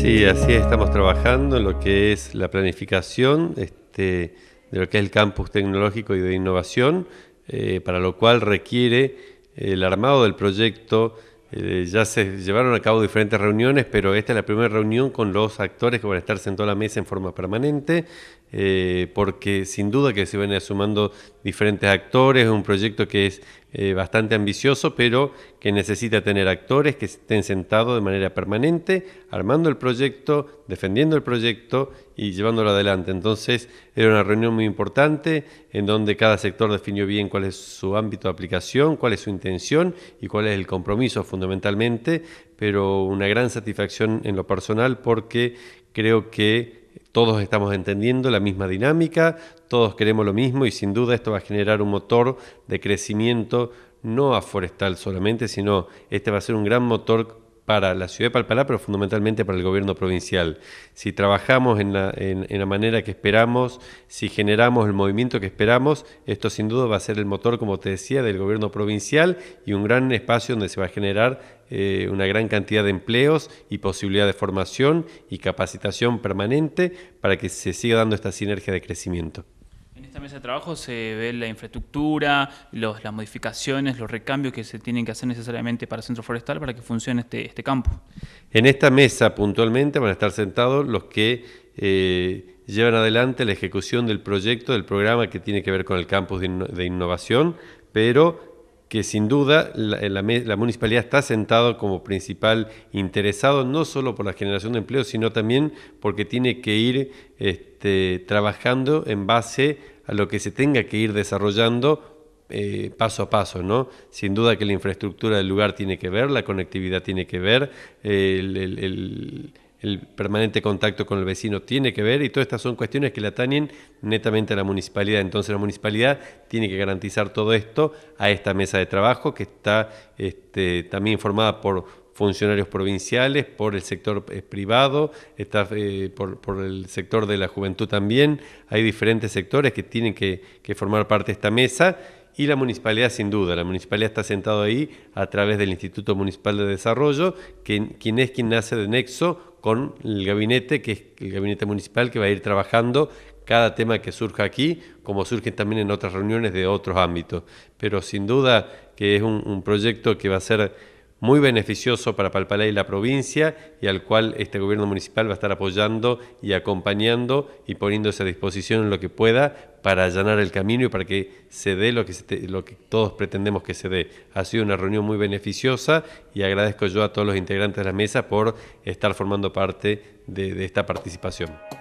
Sí, así estamos trabajando en lo que es la planificación este, de lo que es el campus tecnológico y de innovación, eh, para lo cual requiere el armado del proyecto. Eh, ya se llevaron a cabo diferentes reuniones, pero esta es la primera reunión con los actores que van a estar sentados a la mesa en forma permanente, eh, porque sin duda que se van a sumando diferentes actores, un proyecto que es eh, bastante ambicioso, pero que necesita tener actores que estén sentados de manera permanente, armando el proyecto, defendiendo el proyecto y llevándolo adelante. Entonces era una reunión muy importante en donde cada sector definió bien cuál es su ámbito de aplicación, cuál es su intención y cuál es el compromiso fundamentalmente, pero una gran satisfacción en lo personal porque creo que todos estamos entendiendo la misma dinámica, todos queremos lo mismo y sin duda esto va a generar un motor de crecimiento no a forestal solamente, sino este va a ser un gran motor para la ciudad de Palpalá, pero fundamentalmente para el gobierno provincial. Si trabajamos en la, en la, manera que esperamos, si generamos el movimiento que esperamos, esto sin duda va a ser el motor, como te decía, del gobierno provincial y un gran espacio donde se va a generar eh, una gran cantidad de empleos y posibilidad de formación y capacitación permanente para que se siga dando esta sinergia de crecimiento. En esta mesa de trabajo se ve la infraestructura, las modificaciones, los recambios que se tienen que hacer necesariamente para el Centro Forestal para que funcione este, este campo. En esta mesa puntualmente van a estar sentados los que eh, llevan adelante la ejecución del proyecto, del programa que tiene que ver con el campus de, de innovación, pero que sin duda eh, la, municipalidad está sentado como principal interesado, no solo por la generación de empleo, sino también porque tiene que ir este, trabajando en base a lo que se tenga que ir desarrollando eh, paso a paso, ¿no? Sin duda que la infraestructura del lugar tiene que ver, la conectividad tiene que ver, el el permanente contacto con el vecino tiene que ver y todas estas son cuestiones que le atañen netamente a la municipalidad. Entonces la municipalidad tiene que garantizar todo esto a esta mesa de trabajo que está este, también formada por funcionarios provinciales, por el sector eh, privado, está, eh, por, el sector de la juventud también. Hay diferentes sectores que tienen que, formar parte de esta mesa y la municipalidad sin duda. La municipalidad está sentada ahí a través del Instituto Municipal de Desarrollo, quien es quien nace de nexo con el gabinete, que es el gabinete municipal que va a ir trabajando cada tema que surja aquí, como surgen también en otras reuniones de otros ámbitos. Pero sin duda que es un, un proyecto que va a ser muy beneficioso para Palpalay, y la provincia y al cual este gobierno municipal va a estar apoyando y acompañando y poniéndose a disposición en lo que pueda para allanar el camino y para que se dé lo que, lo que todos pretendemos que se dé. Ha sido una reunión muy beneficiosa y agradezco yo a todos los integrantes de la mesa por estar formando parte de esta participación.